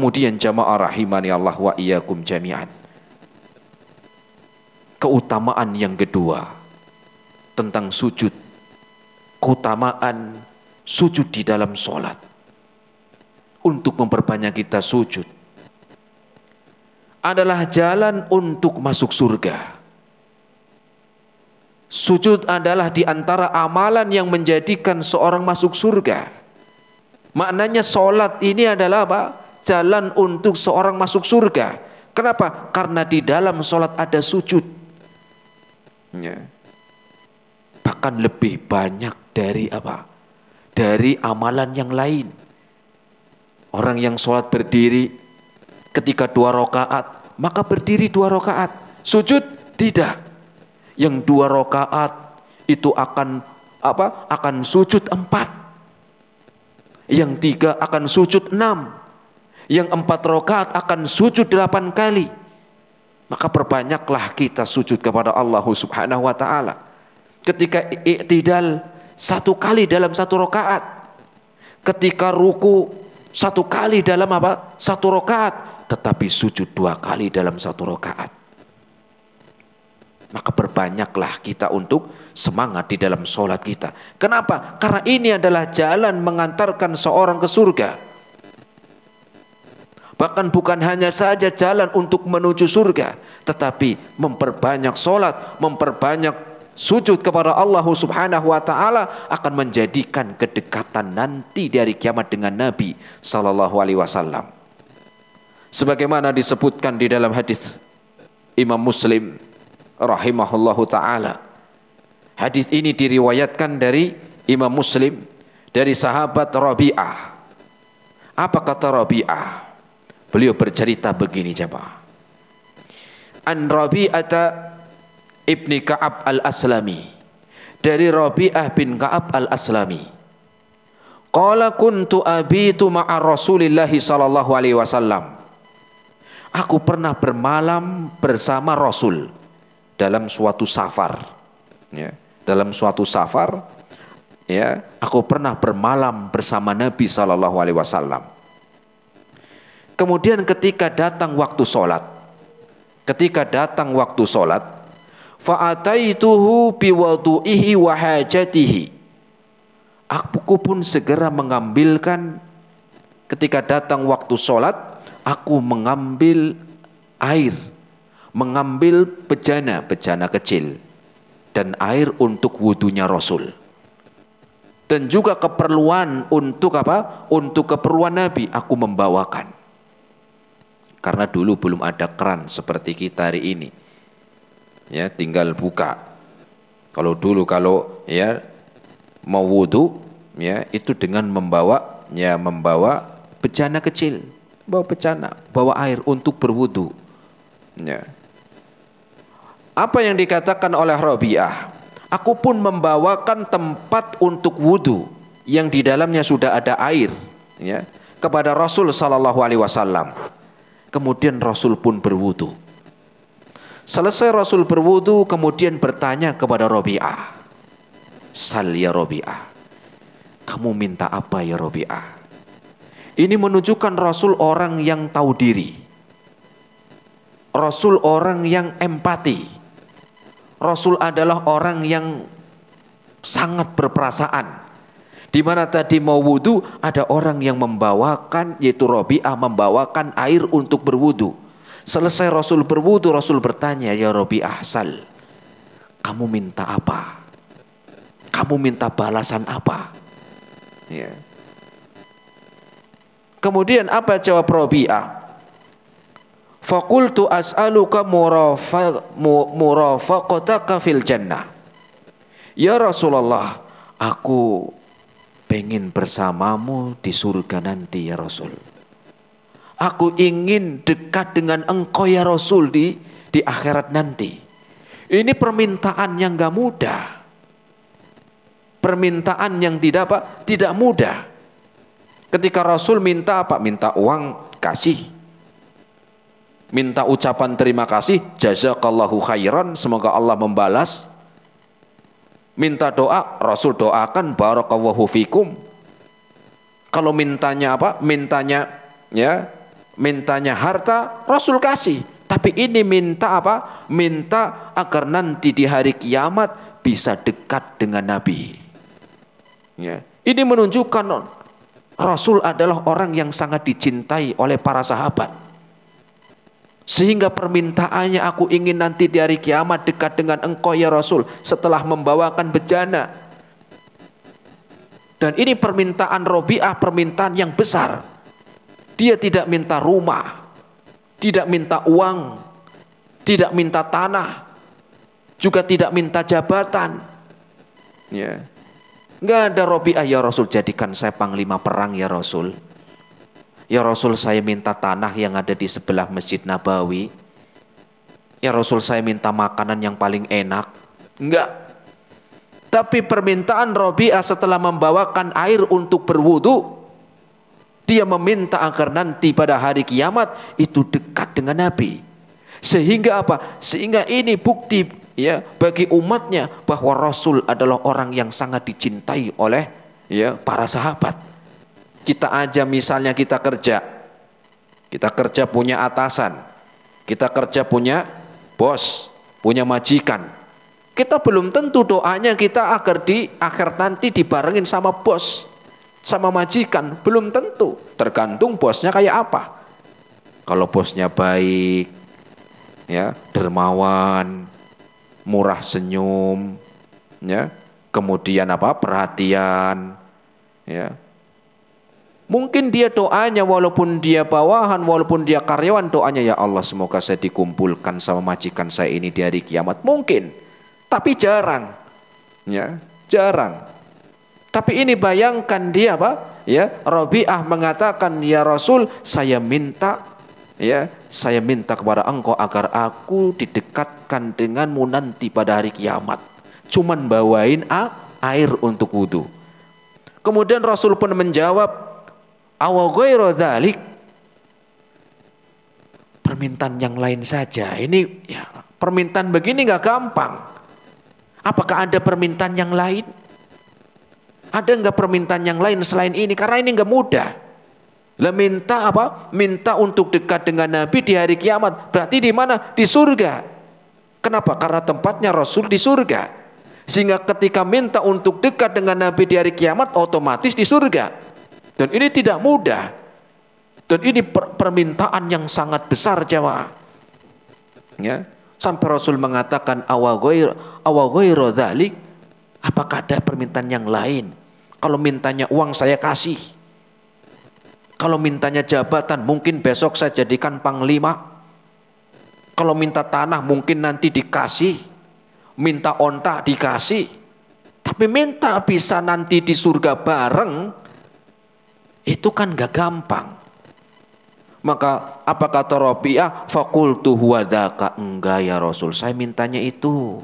kemudian jamaah rahimani Allah wa iyyakum jami'an. Keutamaan yang kedua tentang sujud. Keutamaan sujud di dalam sholat. Untuk memperbanyak kita sujud. Adalah jalan untuk masuk surga. Sujud adalah di antara amalan yang menjadikan seorang masuk surga. Maknanya sholat ini adalah apa? jalan untuk seorang masuk surga. Kenapa? Karena di dalam sholat ada sujud. Ya. Bahkan lebih banyak dari apa? Dari amalan yang lain. Orang yang sholat berdiri ketika dua rokaat, maka berdiri dua rokaat. Sujud tidak. Yang dua rokaat itu akan apa? Akan sujud empat. Yang tiga akan sujud enam yang empat rokaat akan sujud delapan kali. Maka perbanyaklah kita sujud kepada Allah subhanahu wa ta'ala. Ketika iktidal satu kali dalam satu rokaat. Ketika ruku satu kali dalam apa? Satu rokaat. Tetapi sujud dua kali dalam satu rokaat. Maka perbanyaklah kita untuk semangat di dalam sholat kita. Kenapa? Karena ini adalah jalan mengantarkan seorang ke surga. Bahkan bukan hanya saja jalan untuk menuju surga, tetapi memperbanyak sholat, memperbanyak sujud kepada Allah Subhanahu wa taala akan menjadikan kedekatan nanti dari kiamat dengan Nabi Shallallahu alaihi wasallam. Sebagaimana disebutkan di dalam hadis Imam Muslim rahimahullahu taala. Hadis ini diriwayatkan dari Imam Muslim dari sahabat Rabi'ah. Apa kata Rabi'ah? Beliau bercerita begini coba An Rabi'ata ibni Ka'ab al-Aslami. Dari Rabi'ah bin Ka'ab al-Aslami. Qala kuntu abitu ma'a Rasulillahi sallallahu alaihi wasallam. Aku pernah bermalam bersama Rasul dalam suatu safar. Ya, dalam suatu safar ya, aku pernah bermalam bersama Nabi sallallahu alaihi wasallam. Kemudian ketika datang waktu sholat, ketika datang waktu sholat, fa'ataituhu biwadu'ihi wa hajatihi. Aku pun segera mengambilkan ketika datang waktu sholat, aku mengambil air, mengambil bejana, bejana kecil, dan air untuk wudhunya Rasul dan juga keperluan untuk apa? Untuk keperluan Nabi aku membawakan. Karena dulu belum ada keran seperti kita hari ini. Ya, tinggal buka. Kalau dulu kalau ya mau wudhu ya itu dengan membawa ya membawa bejana kecil, bawa bejana, bawa air untuk berwudhu. Ya. Apa yang dikatakan oleh Rabi'ah? Aku pun membawakan tempat untuk wudhu yang di dalamnya sudah ada air ya kepada Rasul Shallallahu Alaihi Wasallam. Kemudian Rasul pun berwudu. Selesai Rasul berwudu kemudian bertanya kepada Robi'ah. Sal ya Robi'ah. Kamu minta apa ya Robi'ah? Ini menunjukkan Rasul orang yang tahu diri. Rasul orang yang empati. Rasul adalah orang yang sangat berperasaan. Di mana tadi mau wudhu ada orang yang membawakan yaitu Robi'ah membawakan air untuk berwudhu. Selesai Rasul berwudhu Rasul bertanya ya Robi'ah sal kamu minta apa? Kamu minta balasan apa? Ya. Kemudian apa jawab Robi'ah? Fakultu as'aluka murafaqataka fil jannah. Ya Rasulullah, aku pengen bersamamu di surga nanti ya Rasul. Aku ingin dekat dengan engkau ya Rasul di di akhirat nanti. Ini permintaan yang gak mudah. Permintaan yang tidak apa? Tidak mudah. Ketika Rasul minta apa? Minta uang, kasih. Minta ucapan terima kasih, jazakallahu khairan, semoga Allah membalas minta doa Rasul doakan barakallahu fikum kalau mintanya apa mintanya ya mintanya harta Rasul kasih tapi ini minta apa minta agar nanti di hari kiamat bisa dekat dengan Nabi ya ini menunjukkan Rasul adalah orang yang sangat dicintai oleh para sahabat sehingga permintaannya aku ingin nanti di hari kiamat dekat dengan engkau ya Rasul setelah membawakan bejana. Dan ini permintaan Robiah permintaan yang besar. Dia tidak minta rumah, tidak minta uang, tidak minta tanah, juga tidak minta jabatan. Ya. Enggak ada Robiah ya Rasul jadikan saya panglima perang ya Rasul. Ya Rasul saya minta tanah yang ada di sebelah Masjid Nabawi. Ya Rasul saya minta makanan yang paling enak. Enggak. Tapi permintaan Robi'ah setelah membawakan air untuk berwudu. Dia meminta agar nanti pada hari kiamat itu dekat dengan Nabi. Sehingga apa? Sehingga ini bukti ya bagi umatnya bahwa Rasul adalah orang yang sangat dicintai oleh ya para sahabat. Kita aja misalnya kita kerja. Kita kerja punya atasan. Kita kerja punya bos, punya majikan. Kita belum tentu doanya kita agar di akhir nanti dibarengin sama bos, sama majikan, belum tentu. Tergantung bosnya kayak apa. Kalau bosnya baik, ya, dermawan, murah senyum, ya, kemudian apa? perhatian, ya, Mungkin dia doanya walaupun dia bawahan, walaupun dia karyawan doanya ya Allah semoga saya dikumpulkan sama majikan saya ini di hari kiamat. Mungkin, tapi jarang. Ya, jarang. Tapi ini bayangkan dia apa? Ya, Rabi'ah mengatakan ya Rasul, saya minta ya, saya minta kepada engkau agar aku didekatkan denganmu nanti pada hari kiamat. Cuman bawain air untuk wudhu. Kemudian Rasul pun menjawab, Awa ghairu Permintaan yang lain saja. Ini ya, permintaan begini nggak gampang. Apakah ada permintaan yang lain? Ada nggak permintaan yang lain selain ini? Karena ini nggak mudah. Lah minta apa? Minta untuk dekat dengan Nabi di hari kiamat. Berarti di mana? Di surga. Kenapa? Karena tempatnya Rasul di surga. Sehingga ketika minta untuk dekat dengan Nabi di hari kiamat otomatis di surga. Dan ini tidak mudah. Dan ini per permintaan yang sangat besar Jawa. Ya. Sampai Rasul mengatakan awagoyro zalik. Apakah ada permintaan yang lain? Kalau mintanya uang saya kasih. Kalau mintanya jabatan mungkin besok saya jadikan panglima. Kalau minta tanah mungkin nanti dikasih. Minta ontak dikasih. Tapi minta bisa nanti di surga bareng itu kan gak gampang. Maka apa kata Rabi'ah? Fakultu huwadaka. Enggak ya Rasul, saya mintanya itu.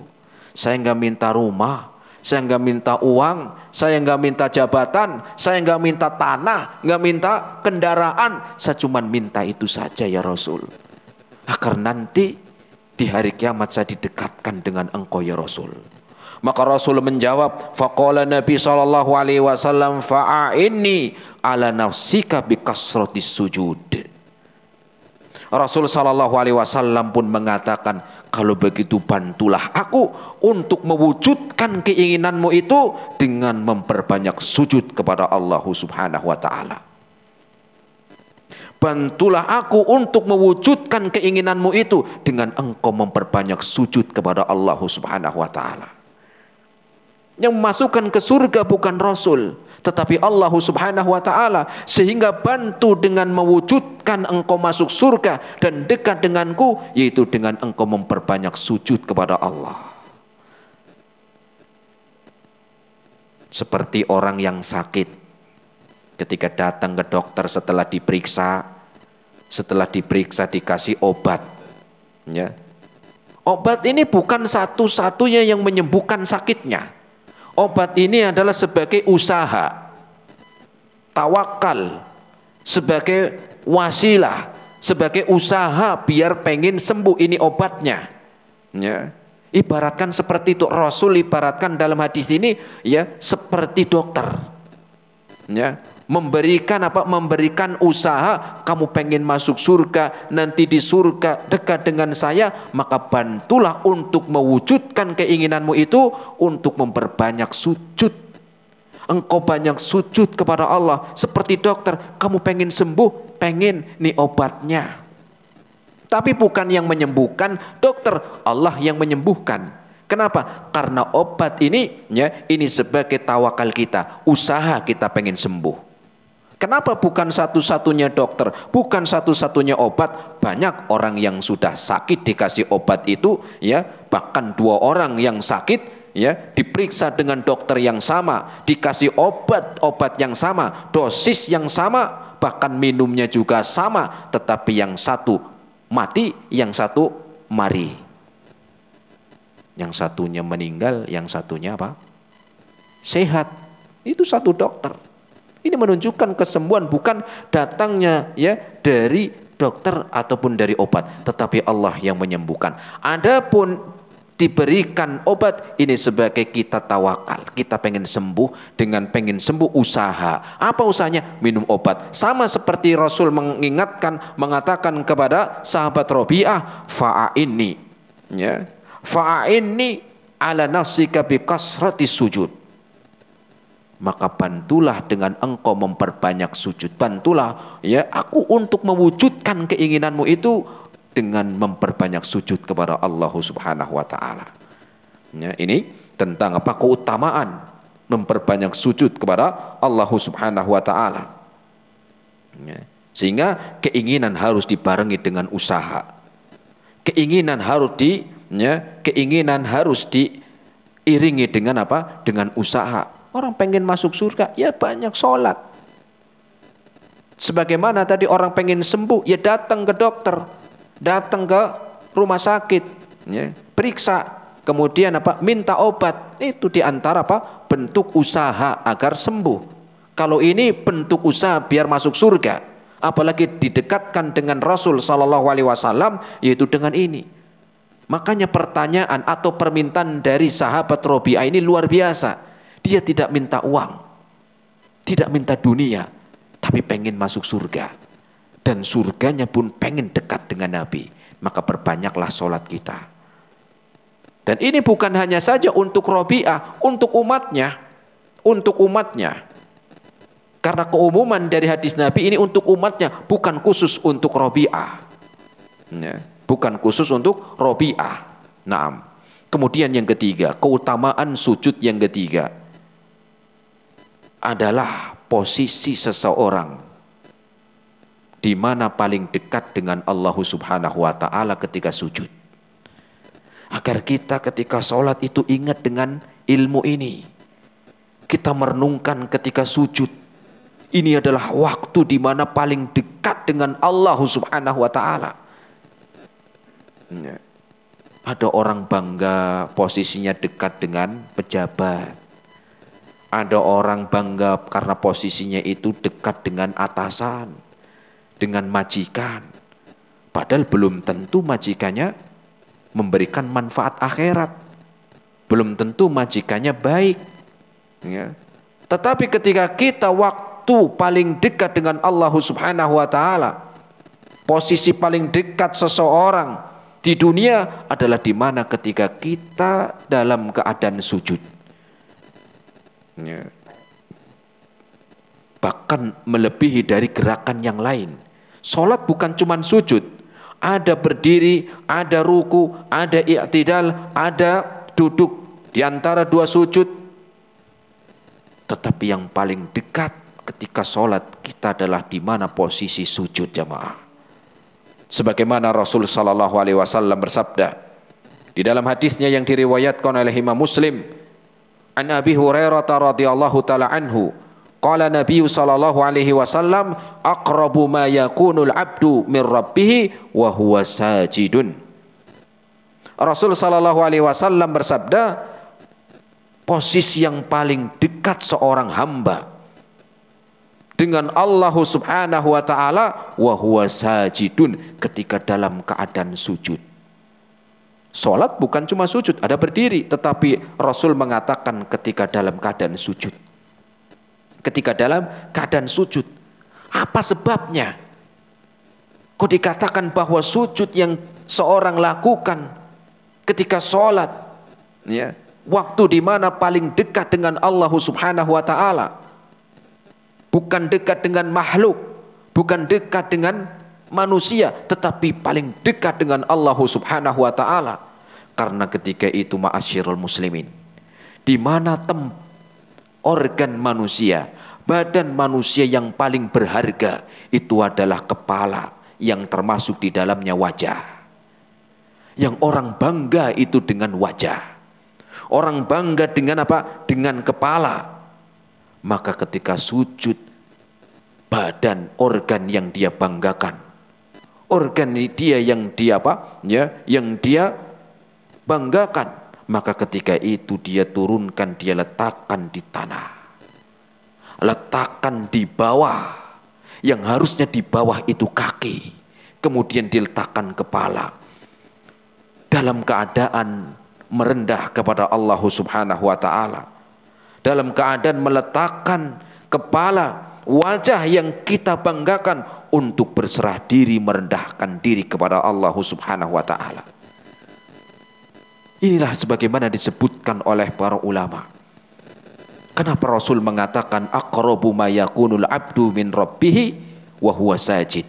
Saya enggak minta rumah, saya enggak minta uang, saya enggak minta jabatan, saya enggak minta tanah, enggak minta kendaraan. Saya cuma minta itu saja ya Rasul. Agar nanti di hari kiamat saya didekatkan dengan engkau ya Rasul. Maka Rasul menjawab, faqala Nabi sallallahu alaihi wasallam fa'ainni ala nafsika bikasrati sujud. Rasul Shallallahu Alaihi Wasallam pun mengatakan kalau begitu bantulah aku untuk mewujudkan keinginanmu itu dengan memperbanyak sujud kepada Allah Subhanahu Wa Taala. Bantulah aku untuk mewujudkan keinginanmu itu dengan engkau memperbanyak sujud kepada Allah Subhanahu Wa Taala. Yang memasukkan ke surga bukan Rasul, tetapi Allah Subhanahu wa taala sehingga bantu dengan mewujudkan engkau masuk surga dan dekat denganku yaitu dengan engkau memperbanyak sujud kepada Allah. Seperti orang yang sakit ketika datang ke dokter setelah diperiksa setelah diperiksa dikasih obat ya obat ini bukan satu-satunya yang menyembuhkan sakitnya Obat ini adalah sebagai usaha, tawakal, sebagai wasilah, sebagai usaha biar pengen sembuh ini obatnya. Ya. Ibaratkan seperti itu Rasul ibaratkan dalam hadis ini ya seperti dokter. Ya, memberikan apa memberikan usaha kamu pengen masuk surga nanti di surga dekat dengan saya maka bantulah untuk mewujudkan keinginanmu itu untuk memperbanyak sujud engkau banyak sujud kepada Allah seperti dokter kamu pengen sembuh pengen nih obatnya tapi bukan yang menyembuhkan dokter Allah yang menyembuhkan Kenapa? Karena obat ini ya ini sebagai tawakal kita, usaha kita pengen sembuh. Kenapa bukan satu-satunya dokter, bukan satu-satunya obat? Banyak orang yang sudah sakit dikasih obat itu, ya bahkan dua orang yang sakit ya diperiksa dengan dokter yang sama, dikasih obat-obat yang sama, dosis yang sama, bahkan minumnya juga sama, tetapi yang satu mati, yang satu mari. Yang satunya meninggal, yang satunya apa? Sehat. Itu satu dokter ini menunjukkan kesembuhan bukan datangnya ya dari dokter ataupun dari obat, tetapi Allah yang menyembuhkan. Adapun diberikan obat ini sebagai kita tawakal kita pengen sembuh dengan pengen sembuh usaha apa usahanya minum obat sama seperti Rasul mengingatkan mengatakan kepada sahabat Robiah ini, ya faa ini ala nasi bi kasrati sujud maka bantulah dengan engkau memperbanyak sujud bantulah ya aku untuk mewujudkan keinginanmu itu dengan memperbanyak sujud kepada Allah Subhanahu wa taala. Ya, ini tentang apa keutamaan memperbanyak sujud kepada Allah Subhanahu wa taala. Ya. Sehingga keinginan harus dibarengi dengan usaha. Keinginan harus di ya, keinginan harus diiringi dengan apa? Dengan usaha Orang pengen masuk surga, ya banyak sholat. Sebagaimana tadi orang pengen sembuh, ya datang ke dokter, datang ke rumah sakit, ya, periksa, kemudian apa minta obat itu diantara apa bentuk usaha agar sembuh kalau ini bentuk usaha biar masuk surga apalagi didekatkan dengan Rasul Shallallahu Alaihi Wasallam yaitu dengan ini makanya pertanyaan atau permintaan dari sahabat Robi'ah ini luar biasa dia tidak minta uang, tidak minta dunia, tapi pengen masuk surga. Dan surganya pun pengen dekat dengan Nabi. Maka perbanyaklah sholat kita. Dan ini bukan hanya saja untuk Robi'ah, untuk umatnya. Untuk umatnya. Karena keumuman dari hadis Nabi ini untuk umatnya, bukan khusus untuk Robi'ah. Ya, bukan khusus untuk Robi'ah. Naam. Kemudian yang ketiga, keutamaan sujud yang ketiga adalah posisi seseorang di mana paling dekat dengan Allah Subhanahu wa taala ketika sujud. Agar kita ketika sholat itu ingat dengan ilmu ini. Kita merenungkan ketika sujud. Ini adalah waktu di mana paling dekat dengan Allah Subhanahu wa taala. Ada orang bangga posisinya dekat dengan pejabat ada orang bangga karena posisinya itu dekat dengan atasan, dengan majikan. Padahal belum tentu majikannya memberikan manfaat akhirat. Belum tentu majikannya baik. Ya. Tetapi ketika kita waktu paling dekat dengan Allah Subhanahu wa taala, posisi paling dekat seseorang di dunia adalah di mana ketika kita dalam keadaan sujud ya, bahkan melebihi dari gerakan yang lain. Sholat bukan cuma sujud, ada berdiri, ada ruku, ada i'tidal, ada duduk di antara dua sujud. Tetapi yang paling dekat ketika sholat kita adalah di mana posisi sujud jamaah. Sebagaimana Rasul Sallallahu Alaihi Wasallam bersabda di dalam hadisnya yang diriwayatkan oleh Imam Muslim, An Abi Hurairah radhiyallahu taala anhu Qala Nabi sallallahu alaihi wasallam aqrabu ma yakunul abdu min rabbih wa huwa sajidun. Rasul sallallahu alaihi wasallam bersabda posisi yang paling dekat seorang hamba dengan Allah Subhanahu wa taala wa huwa sajidun ketika dalam keadaan sujud. Sholat bukan cuma sujud, ada berdiri. Tetapi Rasul mengatakan ketika dalam keadaan sujud. Ketika dalam keadaan sujud. Apa sebabnya? Kok dikatakan bahwa sujud yang seorang lakukan ketika sholat. Ya, waktu di mana paling dekat dengan Allah subhanahu wa ta'ala. Bukan dekat dengan makhluk. Bukan dekat dengan manusia tetapi paling dekat dengan Allah Subhanahu wa taala karena ketika itu ma'asyirul muslimin di mana tem organ manusia badan manusia yang paling berharga itu adalah kepala yang termasuk di dalamnya wajah yang orang bangga itu dengan wajah orang bangga dengan apa dengan kepala maka ketika sujud badan organ yang dia banggakan organ dia yang dia apa ya yang dia banggakan maka ketika itu dia turunkan dia letakkan di tanah letakkan di bawah yang harusnya di bawah itu kaki kemudian diletakkan kepala dalam keadaan merendah kepada Allah Subhanahu wa taala dalam keadaan meletakkan kepala wajah yang kita banggakan untuk berserah diri merendahkan diri kepada Allah Subhanahu wa taala. Inilah sebagaimana disebutkan oleh para ulama. Kenapa Rasul mengatakan aqrabu ma yakunul abdu min rabbih wa huwa sajid.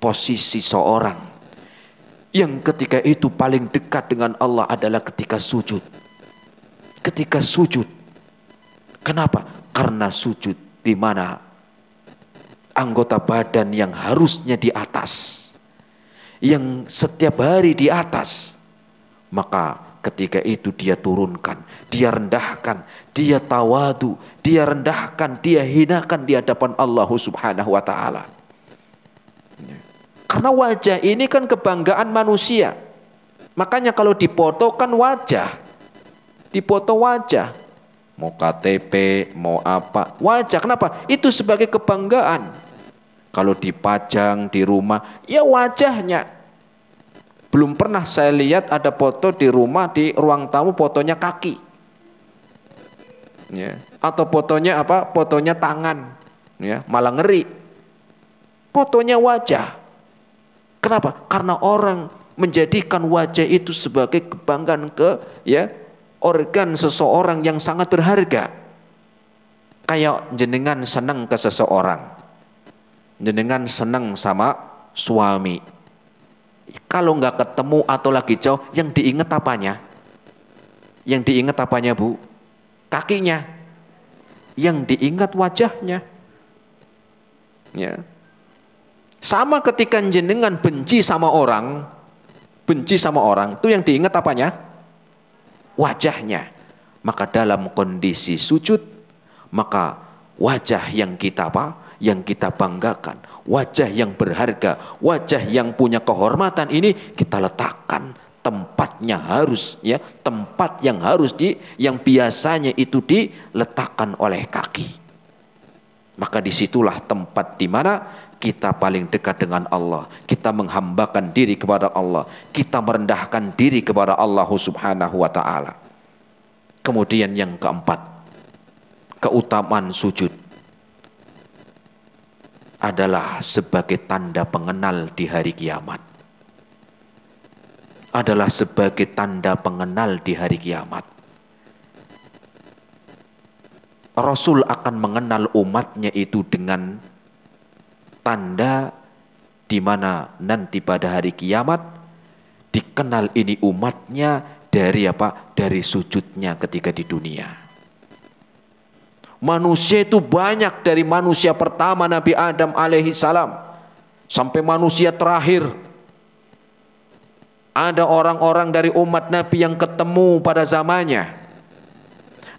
Posisi seorang yang ketika itu paling dekat dengan Allah adalah ketika sujud. Ketika sujud. Kenapa? Karena sujud di mana anggota badan yang harusnya di atas, yang setiap hari di atas, maka ketika itu dia turunkan, dia rendahkan, dia tawadu, dia rendahkan, dia hinakan di hadapan Allah Subhanahu wa taala. Karena wajah ini kan kebanggaan manusia. Makanya kalau dipotokan wajah. Dipoto wajah mau KTP, mau apa. Wajah kenapa? Itu sebagai kebanggaan. Kalau dipajang di rumah, ya wajahnya. Belum pernah saya lihat ada foto di rumah di ruang tamu fotonya kaki. Ya, atau fotonya apa? Fotonya tangan. Ya, malah ngeri. Fotonya wajah. Kenapa? Karena orang menjadikan wajah itu sebagai kebanggaan ke ya organ seseorang yang sangat berharga. Kayak jenengan senang ke seseorang. Jenengan senang sama suami. Kalau nggak ketemu atau lagi jauh, yang diingat apanya? Yang diingat apanya bu? Kakinya. Yang diingat wajahnya. Ya. Sama ketika jenengan benci sama orang, benci sama orang, itu yang diingat apanya? wajahnya. Maka dalam kondisi sujud, maka wajah yang kita apa? Yang kita banggakan, wajah yang berharga, wajah yang punya kehormatan ini kita letakkan tempatnya harus ya tempat yang harus di yang biasanya itu diletakkan oleh kaki maka disitulah tempat di mana kita paling dekat dengan Allah, kita menghambakan diri kepada Allah, kita merendahkan diri kepada Allah Subhanahu wa taala. Kemudian yang keempat, keutamaan sujud adalah sebagai tanda pengenal di hari kiamat. Adalah sebagai tanda pengenal di hari kiamat. Rasul akan mengenal umatnya itu dengan tanda di mana nanti pada hari kiamat dikenal ini umatnya dari apa? Dari sujudnya ketika di dunia. Manusia itu banyak dari manusia pertama Nabi Adam alaihi salam sampai manusia terakhir. Ada orang-orang dari umat Nabi yang ketemu pada zamannya.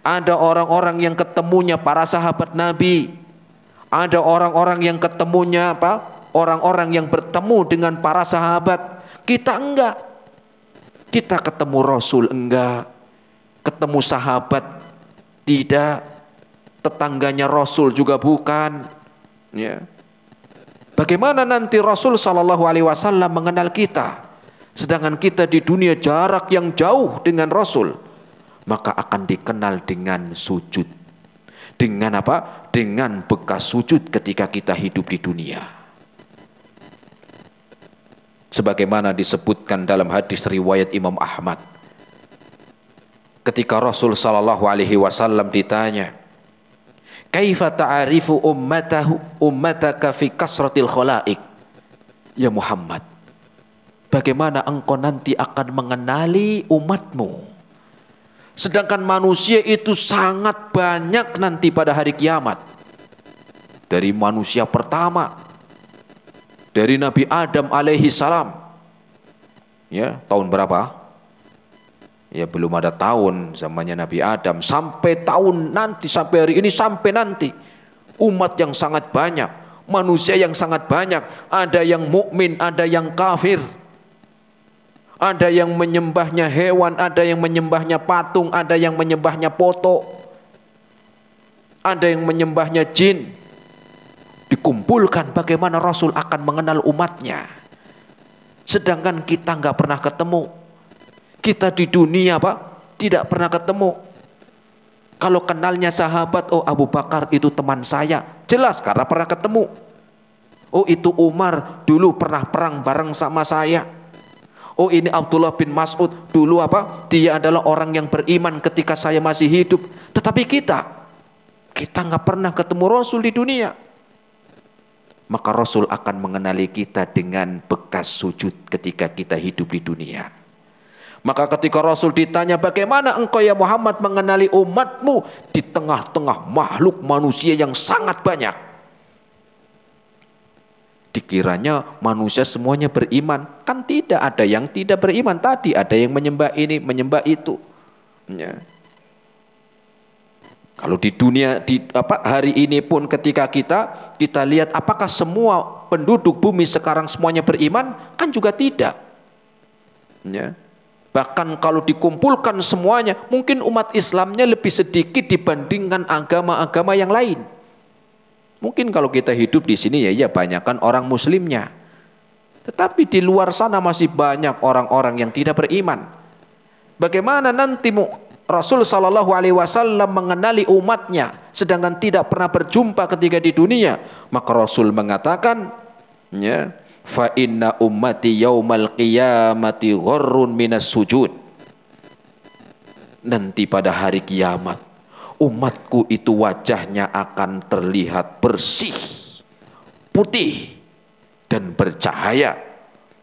Ada orang-orang yang ketemunya para sahabat Nabi ada orang-orang yang ketemunya apa? Orang-orang yang bertemu dengan para sahabat. Kita enggak. Kita ketemu Rasul enggak. Ketemu sahabat tidak. Tetangganya Rasul juga bukan. Ya. Bagaimana nanti Rasul Shallallahu Alaihi Wasallam mengenal kita? Sedangkan kita di dunia jarak yang jauh dengan Rasul, maka akan dikenal dengan sujud dengan apa? Dengan bekas sujud ketika kita hidup di dunia. Sebagaimana disebutkan dalam hadis riwayat Imam Ahmad. Ketika Rasul sallallahu alaihi wasallam ditanya, "Kaifa ta'rifu ummatahu ummataka fi kasratil khalaik?" Ya Muhammad, bagaimana engkau nanti akan mengenali umatmu? Sedangkan manusia itu sangat banyak nanti pada hari kiamat. Dari manusia pertama, dari Nabi Adam alaihi salam. Ya, tahun berapa? Ya belum ada tahun zamannya Nabi Adam sampai tahun nanti sampai hari ini sampai nanti umat yang sangat banyak, manusia yang sangat banyak, ada yang mukmin, ada yang kafir. Ada yang menyembahnya hewan, ada yang menyembahnya patung, ada yang menyembahnya foto. Ada yang menyembahnya jin. Dikumpulkan bagaimana Rasul akan mengenal umatnya. Sedangkan kita nggak pernah ketemu. Kita di dunia Pak, tidak pernah ketemu. Kalau kenalnya sahabat, oh Abu Bakar itu teman saya. Jelas karena pernah ketemu. Oh itu Umar dulu pernah perang bareng sama saya. Oh ini Abdullah bin Mas'ud dulu apa? Dia adalah orang yang beriman ketika saya masih hidup. Tetapi kita, kita nggak pernah ketemu Rasul di dunia. Maka Rasul akan mengenali kita dengan bekas sujud ketika kita hidup di dunia. Maka ketika Rasul ditanya bagaimana engkau ya Muhammad mengenali umatmu di tengah-tengah makhluk manusia yang sangat banyak dikiranya manusia semuanya beriman. Kan tidak ada yang tidak beriman. Tadi ada yang menyembah ini, menyembah itu. Ya. Kalau di dunia di apa hari ini pun ketika kita kita lihat apakah semua penduduk bumi sekarang semuanya beriman? Kan juga tidak. Ya. Bahkan kalau dikumpulkan semuanya, mungkin umat Islamnya lebih sedikit dibandingkan agama-agama yang lain. Mungkin kalau kita hidup di sini ya ya banyakkan orang muslimnya. Tetapi di luar sana masih banyak orang-orang yang tidak beriman. Bagaimana nanti Rasul Shallallahu Alaihi Wasallam mengenali umatnya, sedangkan tidak pernah berjumpa ketika di dunia, maka Rasul mengatakan, ya, fa inna ummati yaumal qiyamati minas sujud. Nanti pada hari kiamat umatku itu wajahnya akan terlihat bersih, putih, dan bercahaya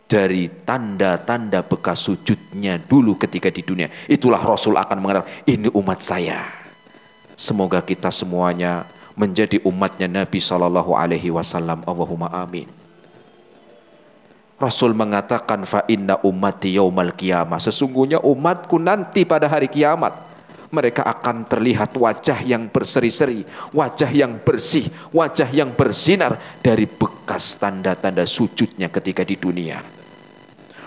dari tanda-tanda bekas sujudnya dulu ketika di dunia. Itulah Rasul akan mengatakan, ini umat saya. Semoga kita semuanya menjadi umatnya Nabi Shallallahu Alaihi Wasallam. Allahumma amin. Rasul mengatakan fa inna ummati yaumal kiamah. Sesungguhnya umatku nanti pada hari kiamat mereka akan terlihat wajah yang berseri-seri, wajah yang bersih, wajah yang bersinar dari bekas tanda-tanda sujudnya ketika di dunia.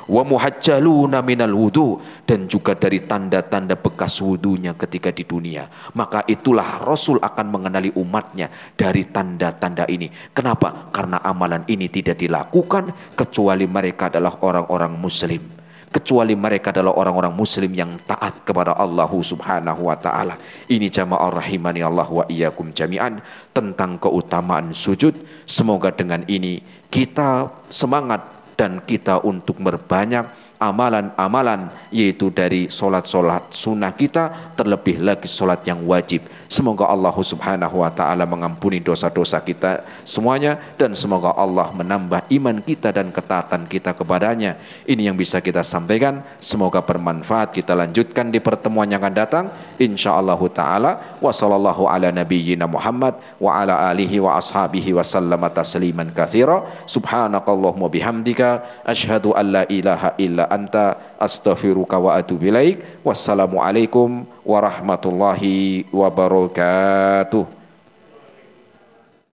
Wa muhajjaluna minal wudu dan juga dari tanda-tanda bekas wudunya ketika di dunia. Maka itulah Rasul akan mengenali umatnya dari tanda-tanda ini. Kenapa? Karena amalan ini tidak dilakukan kecuali mereka adalah orang-orang muslim kecuali mereka adalah orang-orang muslim yang taat kepada Allah Subhanahu wa taala. Ini jamaah rahimani Allah wa iyyakum jami'an tentang keutamaan sujud. Semoga dengan ini kita semangat dan kita untuk berbanyak amalan-amalan yaitu dari solat-solat sunnah kita terlebih lagi solat yang wajib semoga Allah subhanahu wa ta'ala mengampuni dosa-dosa kita semuanya dan semoga Allah menambah iman kita dan ketaatan kita kepadanya ini yang bisa kita sampaikan semoga bermanfaat kita lanjutkan di pertemuan yang akan datang insyaallah ta'ala wa sallallahu ala nabiyyina Muhammad wa ala alihi wa ashabihi wa sallama tasliman kathira subhanakallahumma bihamdika ashadu an la ilaha illa anta astaghfiruka wa atubu ilaik. Alaikum warahmatullahi wabarakatuh.